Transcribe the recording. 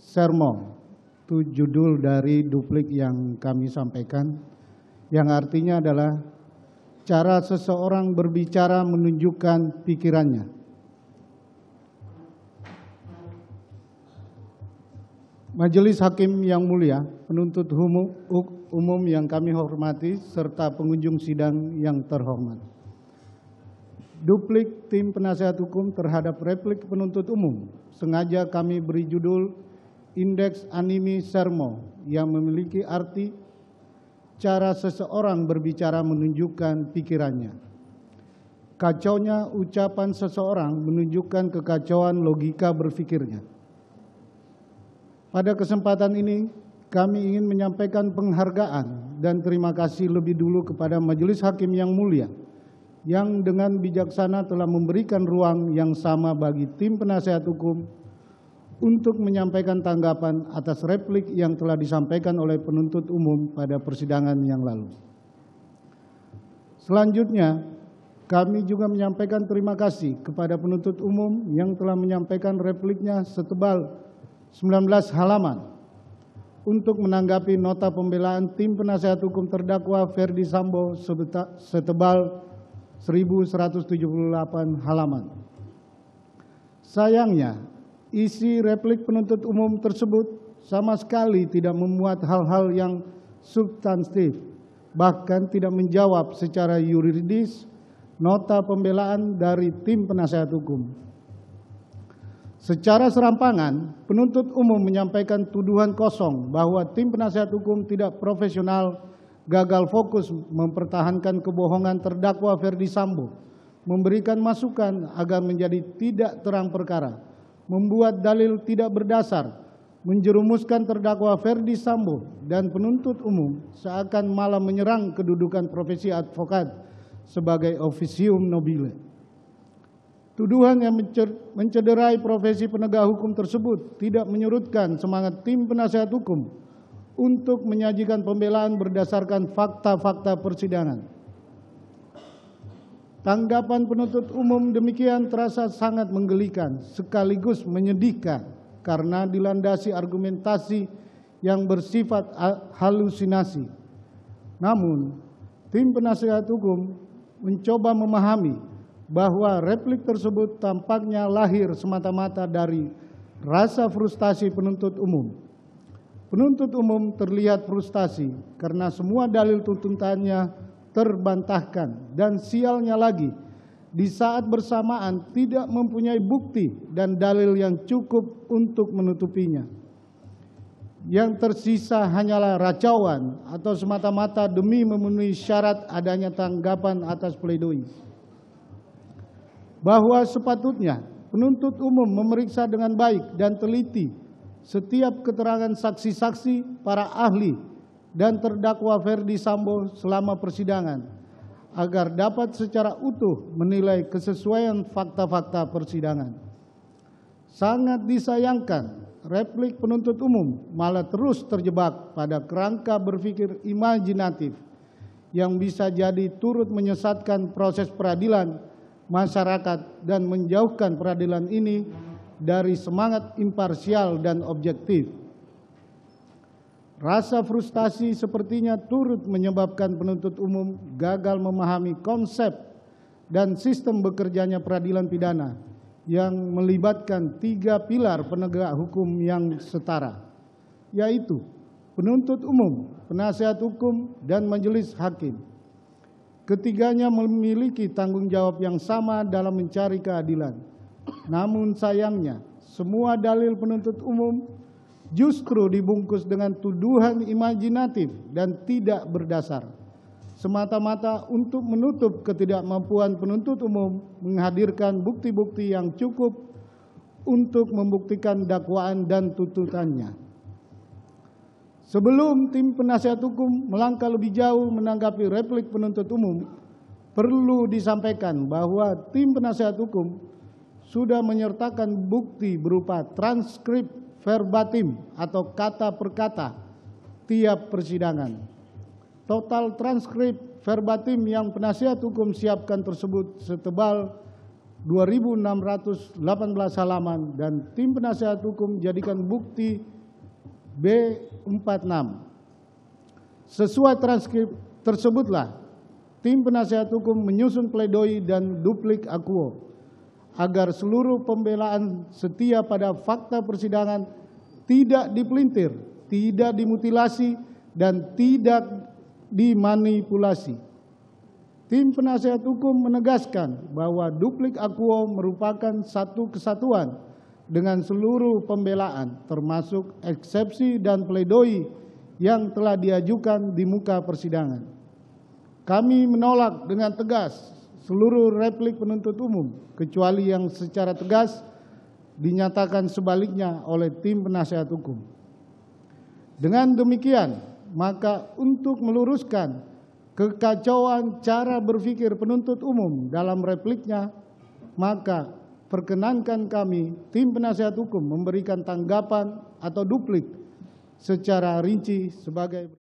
sermong itu judul dari duplik yang kami sampaikan yang artinya adalah cara seseorang berbicara menunjukkan pikirannya. Majelis Hakim yang mulia, penuntut umum yang kami hormati serta pengunjung sidang yang terhormat duplik tim penasehat hukum terhadap replik penuntut umum sengaja kami beri judul Indeks Animi Sermo yang memiliki arti cara seseorang berbicara menunjukkan pikirannya. Kacaunya ucapan seseorang menunjukkan kekacauan logika berpikirnya. Pada kesempatan ini, kami ingin menyampaikan penghargaan dan terima kasih lebih dulu kepada Majelis Hakim yang mulia yang dengan bijaksana telah memberikan ruang yang sama bagi tim penasehat hukum untuk menyampaikan tanggapan atas replik yang telah disampaikan oleh penuntut umum pada persidangan yang lalu. Selanjutnya, kami juga menyampaikan terima kasih kepada penuntut umum yang telah menyampaikan repliknya setebal 19 halaman untuk menanggapi nota pembelaan tim penasehat hukum terdakwa Ferdi Sambo setebal 1178 halaman. Sayangnya, isi replik penuntut umum tersebut sama sekali tidak memuat hal-hal yang substantif, bahkan tidak menjawab secara yuridis nota pembelaan dari tim penasehat hukum. Secara serampangan, penuntut umum menyampaikan tuduhan kosong bahwa tim penasehat hukum tidak profesional gagal fokus mempertahankan kebohongan terdakwa Ferdi Sambo, memberikan masukan agar menjadi tidak terang perkara, membuat dalil tidak berdasar, menjerumuskan terdakwa Ferdi Sambo dan penuntut umum seakan malah menyerang kedudukan profesi advokat sebagai officium nobile. Tuduhan yang mencederai profesi penegak hukum tersebut tidak menyurutkan semangat tim penasehat hukum untuk menyajikan pembelaan berdasarkan fakta-fakta persidangan. Tanggapan penuntut umum demikian terasa sangat menggelikan sekaligus menyedihkan karena dilandasi argumentasi yang bersifat halusinasi. Namun, tim penasihat hukum mencoba memahami bahwa replik tersebut tampaknya lahir semata-mata dari rasa frustasi penuntut umum Penuntut umum terlihat frustasi karena semua dalil tuntutannya terbantahkan dan sialnya lagi di saat bersamaan tidak mempunyai bukti dan dalil yang cukup untuk menutupinya. Yang tersisa hanyalah racauan atau semata-mata demi memenuhi syarat adanya tanggapan atas pledoi. Bahwa sepatutnya penuntut umum memeriksa dengan baik dan teliti setiap keterangan saksi-saksi, para ahli, dan terdakwa Ferdi Sambo selama persidangan agar dapat secara utuh menilai kesesuaian fakta-fakta persidangan. Sangat disayangkan replik penuntut umum malah terus terjebak pada kerangka berpikir imajinatif yang bisa jadi turut menyesatkan proses peradilan masyarakat dan menjauhkan peradilan ini dari semangat imparsial dan objektif. Rasa frustasi sepertinya turut menyebabkan penuntut umum gagal memahami konsep dan sistem bekerjanya peradilan pidana yang melibatkan tiga pilar penegak hukum yang setara, yaitu penuntut umum, penasehat hukum, dan majelis hakim. Ketiganya memiliki tanggung jawab yang sama dalam mencari keadilan namun sayangnya, semua dalil penuntut umum justru dibungkus dengan tuduhan imajinatif dan tidak berdasar. Semata-mata untuk menutup ketidakmampuan penuntut umum menghadirkan bukti-bukti yang cukup untuk membuktikan dakwaan dan tuntutannya. Sebelum tim penasihat hukum melangkah lebih jauh menanggapi replik penuntut umum, perlu disampaikan bahwa tim penasihat hukum sudah menyertakan bukti berupa transkrip verbatim atau kata per kata tiap persidangan. Total transkrip verbatim yang penasihat hukum siapkan tersebut setebal 2.618 halaman dan tim penasihat hukum jadikan bukti B46. Sesuai transkrip tersebutlah tim penasihat hukum menyusun pledoi dan duplik akuo agar seluruh pembelaan setia pada fakta persidangan tidak dipelintir, tidak dimutilasi, dan tidak dimanipulasi. Tim penasehat hukum menegaskan bahwa duplik akuo merupakan satu kesatuan dengan seluruh pembelaan termasuk eksepsi dan pledoi yang telah diajukan di muka persidangan. Kami menolak dengan tegas seluruh replik penuntut umum kecuali yang secara tegas dinyatakan sebaliknya oleh tim penasehat hukum. Dengan demikian, maka untuk meluruskan kekacauan cara berpikir penuntut umum dalam repliknya, maka perkenankan kami tim penasehat hukum memberikan tanggapan atau duplik secara rinci sebagai